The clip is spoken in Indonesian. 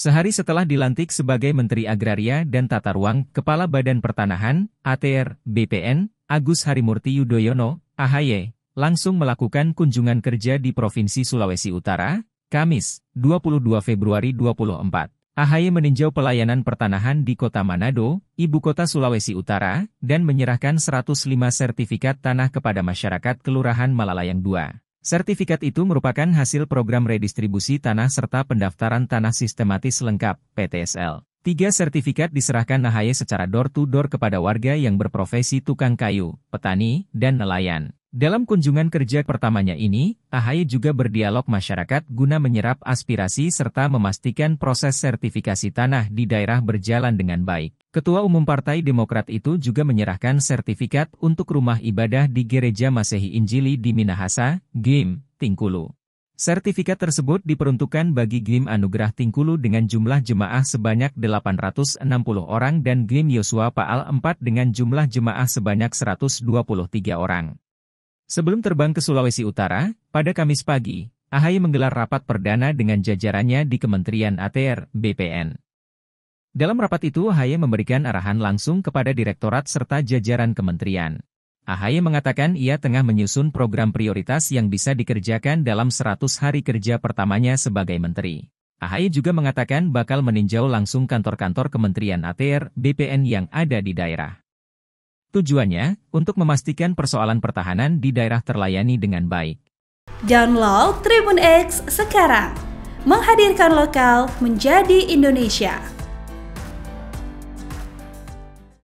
Sehari setelah dilantik sebagai Menteri Agraria dan Tata Ruang, Kepala Badan Pertanahan, ATR, BPN, Agus Harimurti Yudhoyono, AHY, langsung melakukan kunjungan kerja di Provinsi Sulawesi Utara, Kamis, 22 Februari 2024. AHY meninjau pelayanan pertanahan di kota Manado, ibu kota Sulawesi Utara, dan menyerahkan 105 sertifikat tanah kepada masyarakat Kelurahan Malalayang II. Sertifikat itu merupakan hasil program redistribusi tanah serta pendaftaran tanah sistematis lengkap, PTSL. Tiga sertifikat diserahkan AHY secara door-to-door -door kepada warga yang berprofesi tukang kayu, petani, dan nelayan. Dalam kunjungan kerja pertamanya ini, AHY juga berdialog masyarakat guna menyerap aspirasi serta memastikan proses sertifikasi tanah di daerah berjalan dengan baik. Ketua Umum Partai Demokrat itu juga menyerahkan sertifikat untuk rumah ibadah di Gereja Masehi Injili di Minahasa, Gim, Tingkulu. Sertifikat tersebut diperuntukkan bagi Gim Anugerah Tingkulu dengan jumlah jemaah sebanyak 860 orang dan Gim Yosua Paal 4 dengan jumlah jemaah sebanyak 123 orang. Sebelum terbang ke Sulawesi Utara, pada Kamis pagi, AHY menggelar rapat perdana dengan jajarannya di Kementerian ATR, BPN. Dalam rapat itu AHY memberikan arahan langsung kepada direktorat serta jajaran kementerian. AHY mengatakan ia tengah menyusun program prioritas yang bisa dikerjakan dalam 100 hari kerja pertamanya sebagai menteri. AHY juga mengatakan bakal meninjau langsung kantor-kantor Kementerian ATR, BPN yang ada di daerah. Tujuannya, untuk memastikan persoalan pertahanan di daerah terlayani dengan baik. Download Tribun X sekarang. Menghadirkan lokal menjadi Indonesia.